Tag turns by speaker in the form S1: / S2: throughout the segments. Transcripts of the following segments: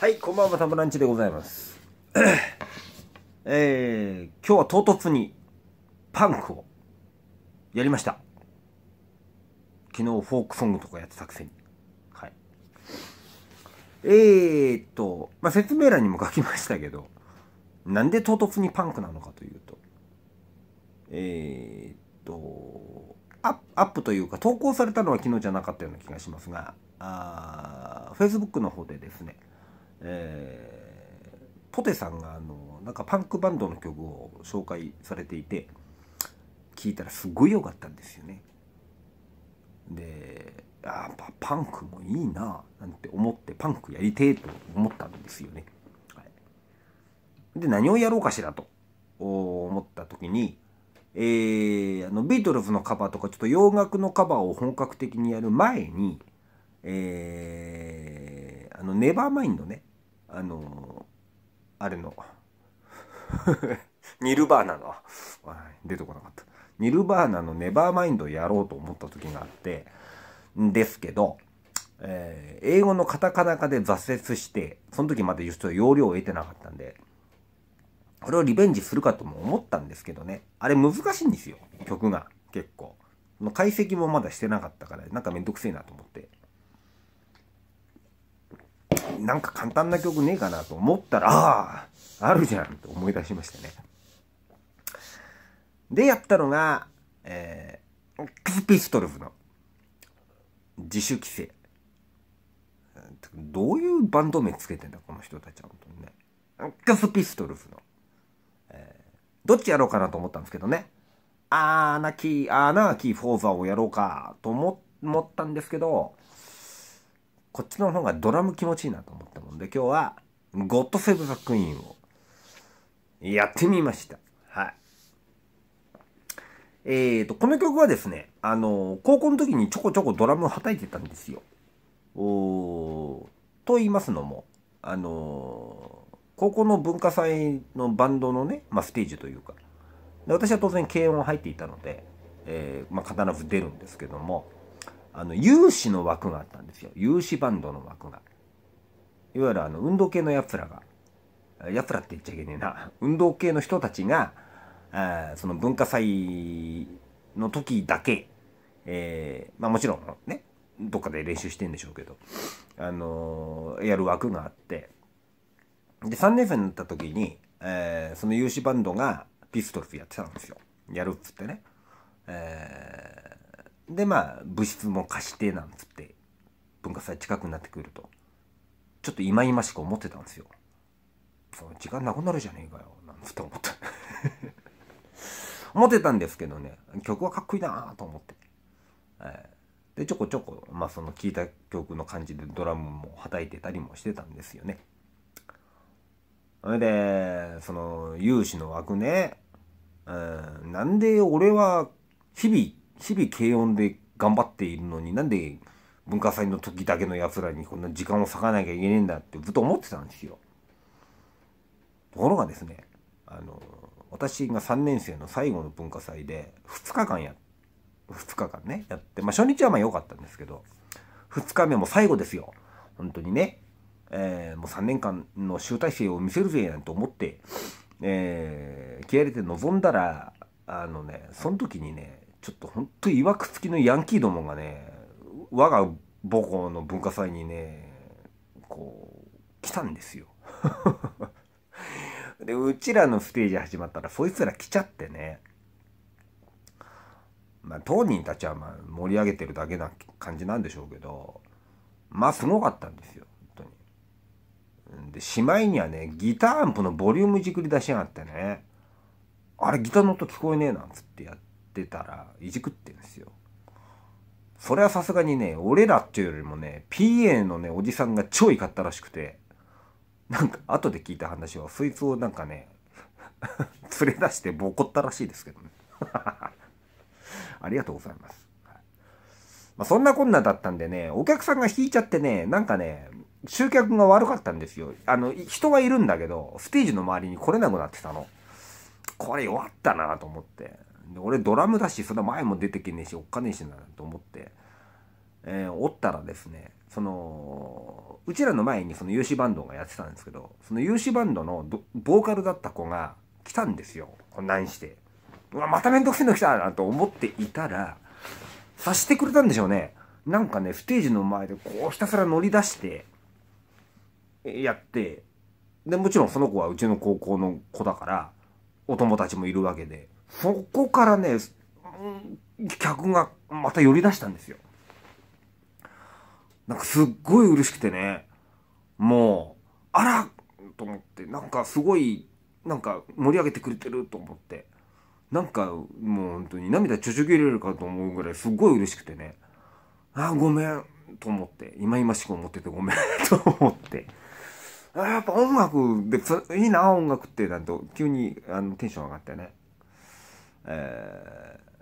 S1: はい、こんばんは、サブランチでございます。えー、今日は唐突にパンクをやりました。昨日フォークソングとかやってたくせに。はい。えー、っと、まあ、説明欄にも書きましたけど、なんで唐突にパンクなのかというと、えー、っと、アップアップというか投稿されたのは昨日じゃなかったような気がしますが、あー Facebook の方でですね、えー、ポテさんがあのなんかパンクバンドの曲を紹介されていて聴いたらすごい良かったんですよね。であパンクもいいななんて思ってパンクやりてえと思ったんですよね。はい、で何をやろうかしらと思った時に、えー、あのビートルズのカバーとかちょっと洋楽のカバーを本格的にやる前に、えー、あのネバーマインドねあのあれの ニルバーナの出てこなかったニルバーナのネバーマインドをやろうと思った時があってんですけど、えー、英語のカタカナ化で挫折してその時まだ出は要領を得てなかったんでこれをリベンジするかとも思ったんですけどねあれ難しいんですよ曲が結構解析もまだしてなかったからなんかめんどくせえなと思ってなんか簡単な曲ねえかなと思ったら、ああ、あるじゃんと思い出しましたね。で、やったのが、えー、クスピストルフの自主規制。どういうバンド名つけてんだ、この人たちは、本当にね。クスピストルフの、えー、どっちやろうかなと思ったんですけどね。アーナキー、アーナーキーフォーザーをやろうかと思ったんですけど、こっちの方がドラム気持ちいいなと思ったもんで今日はゴッドセブザクイーンをやってみました。はい。えーと、この曲はですね、あの、高校の時にちょこちょこドラムは叩いてたんですよ。おと言いますのも、あの高校の文化祭のバンドのね、まあ、ステージというか、で私は当然軽音入っていたので、えー、まあ、必ず出るんですけども、あの有志の枠があったんですよ有志バンドの枠がいわゆるあの運動系のやつらがやつらって言っちゃいけねえな運動系の人たちがあその文化祭の時だけ、えー、まあもちろんねどっかで練習してんでしょうけど、あのー、やる枠があってで3年生になった時に、えー、その有志バンドがピストルズやってたんですよやるっつってね、えーでまあ物質も貸してなんつって文化祭近くになってくるとちょっといまいましく思ってたんですよ。その時間なくなるじゃねえかよなんつって思った 思ってたんですけどね曲はかっこいいなと思って、えー、でちょこちょこ、まあ、その聴いた曲の感じでドラムもはたいてたりもしてたんですよね。それでその有志の枠ね、うん、なんで俺は日々日々軽音で頑張っているのになんで文化祭の時だけのやつらにこんな時間を割かなきゃいけねえんだってずっと思ってたんですよ。ところがですねあの私が3年生の最後の文化祭で2日間や2日間ねやって、まあ、初日はまあ良かったんですけど2日目も最後ですよ本当にね、えー、もう3年間の集大成を見せるぜなんて思って、えー、気合入れて臨んだらあのねその時にねちょっとほんといわくつきのヤンキーどもがね我が母校の文化祭にねこう来たんですよ でうちらのステージ始まったらそいつら来ちゃってねまあ当人たちはまあ盛り上げてるだけな感じなんでしょうけどまあすごかったんですよ本当にでしまいにはねギターアンプのボリュームじくり出しやがってねあれギターの音聞こえねえなっつってやってってたらいじくってんですよ。それはさすがにね、俺らっていうよりもね、PA のね、おじさんが超怒ったらしくて、なんか後で聞いた話は、そいつをなんかね、連れ出してボコったらしいですけどね。ありがとうございます。はい、まあ、そんなこんなだったんでね、お客さんが引いちゃってね、なんかね、集客が悪かったんですよ。あの、人はいるんだけど、ステージの周りに来れなくなってたの。これ弱ったなと思って。俺ドラムだしそんな前も出てけねえしおっかねえしなと思って、えー、おったらですねそのうちらの前にその有志バンドがやってたんですけどその有志バンドのボーカルだった子が来たんですよこんなんしてうわまた面倒くせえの来たなと思っていたら察してくれたんでしょうねなんかねステージの前でこうひたすら乗り出してやってでもちろんその子はうちの高校の子だからお友達もいるわけでそこからね、客がまた寄り出したんですよ。なんかすっごい嬉しくてね、もう、あらと思って、なんかすごい、なんか盛り上げてくれてると思って、なんかもう本当に涙ちょちょぎれるかと思うぐらいすっごい嬉しくてね、ああ、ごめんと思って、いましく思っててごめん と思って、あやっぱ音楽でいいな、音楽ってなんと、急にあのテンション上がってね。えー、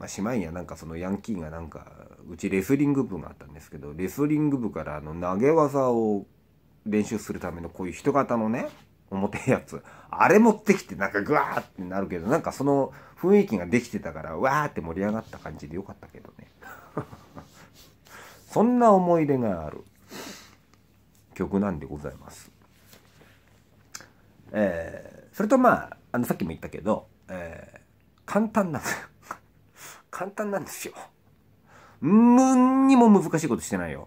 S1: まあ、しまいなんかそのヤンキーがなんかうちレスリング部があったんですけどレスリング部からあの投げ技を練習するためのこういう人型のね重たいやつあれ持ってきてなんかグワーってなるけどなんかその雰囲気ができてたからわーって盛り上がった感じでよかったけどね そんな思い出がある曲なんでございます。えー、それとまああのさっきも言ったけど、えー簡単なんですよ。簡単なんですよ。無にも難しいことしてないよ。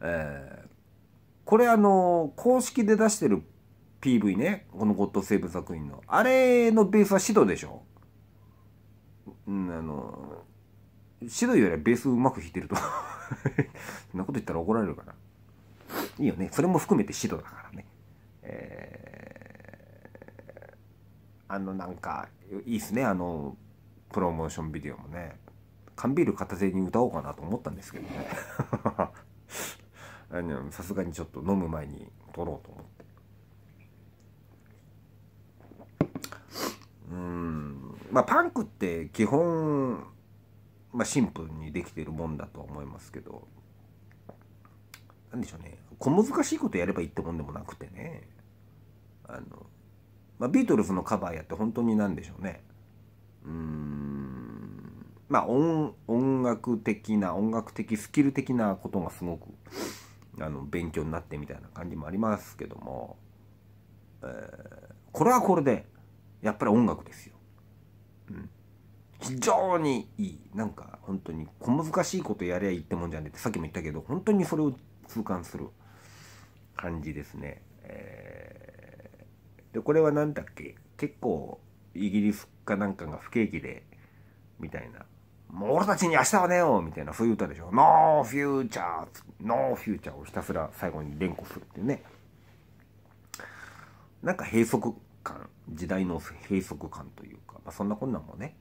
S1: えー、これあの公式で出してる PV ねこの「ゴッド・セーブ作品のあれのベースはシドでしょ、うん、あのシドよりはベースうまく弾いてると そんなこと言ったら怒られるかないいよねそれも含めてシドだからね、えーあのなんかいいっすねあのプロモーションビデオもね缶ビール片手に歌おうかなと思ったんですけどね さすがにちょっと飲む前に撮ろうと思ってうんまあパンクって基本まあシンプルにできてるもんだと思いますけど何でしょうね小難しいことやればいいってもんでもなくてねあのまあ、ビートルズのカバーやって本当に何でしょうねうんまあ音楽的な音楽的スキル的なことがすごくあの勉強になってみたいな感じもありますけども、えー、これはこれでやっぱり音楽ですよ。うん、非常にいいなんか本当に小難しいことやりゃいいってもんじゃねえってさっきも言ったけど本当にそれを痛感する感じですね。えーでこれは何だっけ結構イギリスかなんかが不景気でみたいな「もう俺たちに明日はねよ」みたいなそういう歌でしょ「ノーフューチャー」「ノーフューチャー」をひたすら最後に連呼するっていうねなんか閉塞感時代の閉塞感というか、まあ、そんなこんなんもね、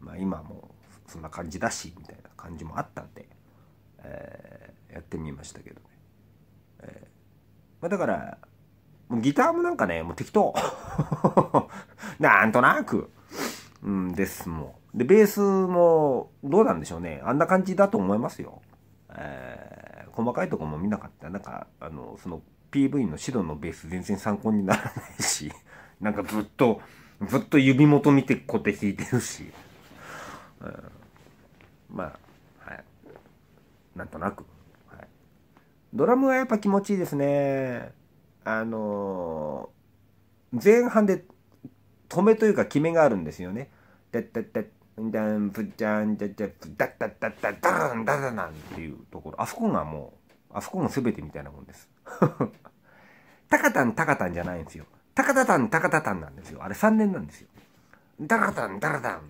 S1: まあ、今もそんな感じだしみたいな感じもあったんで、えー、やってみましたけどね、えーまあ、だからもうギターもなんかね、もう適当。なんとなく。うん、ですもん。で、ベースもどうなんでしょうね。あんな感じだと思いますよ。えー、細かいとこも見なかった。なんか、あの、その PV の白のベース全然参考にならないし、なんかずっと、ずっと指元見てこうやって弾いてるし。うん、まあ、はい。なんとなく。はい、ドラムはやっぱ気持ちいいですね。あの前半で止めというか決めがあるんですよね。だだだダンプチャンチャチャダッダッダッダッっていうところあそこがもうあそこが全てみたいなもんです。タカタンタカタンじゃないんですよ。タカタタンタカタタンなんですよ。あれ3年なんですよ。ダカタンダカタン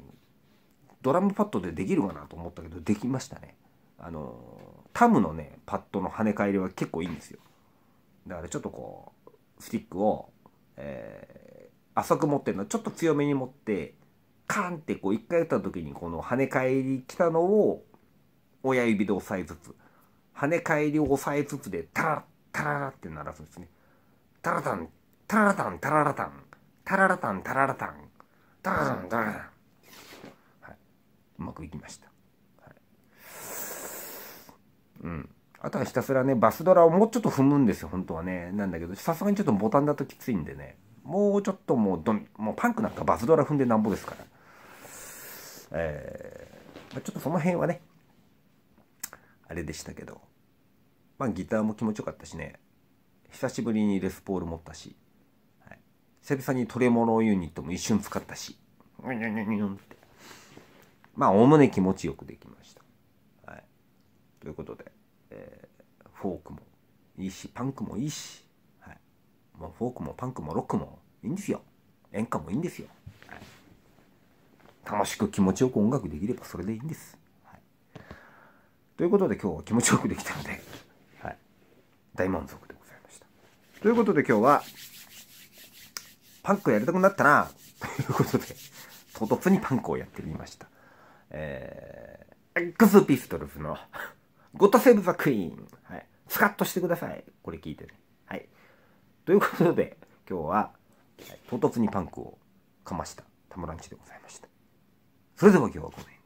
S1: ドラムパッドでできるかなと思ったけどできましたね。あのタムのねパッドの跳ね返りは結構いいんですよ。だからちょっとこうスティックを、えー、浅く持ってるのちょっと強めに持ってカーンってこう一回打った時にこの跳ね返りきたのを親指で押さえつつ跳ね返りを押さえつつでタラタララって鳴らすんですね。タラタンタララタンタララタンタララタンタララタンタラタンタララタン、はい、うまくいきました。はい、うんあとはひたすらね、バスドラをもうちょっと踏むんですよ、本当はね。なんだけど、さすがにちょっとボタンだときついんでね。もうちょっともうどん、もうパンクなんかバスドラ踏んでなんぼですから。えー、ちょっとその辺はね、あれでしたけど。まあギターも気持ちよかったしね。久しぶりにレスポール持ったし。はい、久々にトレモロユニットも一瞬使ったし。うにうにうにうんって。まあ、おおむね気持ちよくできました。はい。ということで。えー、フォークもいいしパンクもいいし、はい、もうフォークもパンクもロックもいいんですよ演歌もいいんですよ、はい、楽しく気持ちよく音楽できればそれでいいんです、はい、ということで今日は気持ちよくできたので、はい、大満足でございましたということで今日はパンクやりたくなったなということで唐突にパンクをやってみましたえー、X ピストルズのゴッドセーブザクイーン。はい。スカッとしてください。これ聞いてね。はい。ということで、今日は、はい、唐突にパンクをかました、たまらんちでございました。それでは今日はこの辺。